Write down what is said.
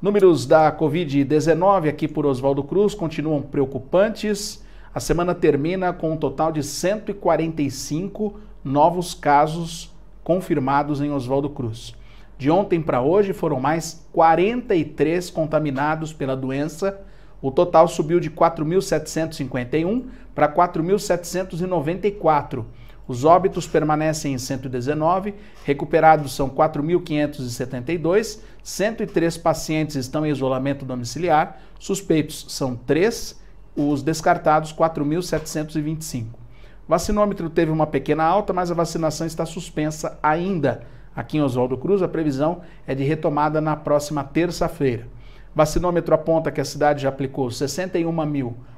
Números da Covid-19 aqui por Oswaldo Cruz continuam preocupantes. A semana termina com um total de 145 novos casos confirmados em Oswaldo Cruz. De ontem para hoje foram mais 43 contaminados pela doença. O total subiu de 4.751 para 4.794. Os óbitos permanecem em 119, recuperados são 4.572, 103 pacientes estão em isolamento domiciliar, suspeitos são 3, os descartados 4.725. Vacinômetro teve uma pequena alta, mas a vacinação está suspensa ainda. Aqui em Oswaldo Cruz, a previsão é de retomada na próxima terça-feira. Vacinômetro aponta que a cidade já aplicou 61 mil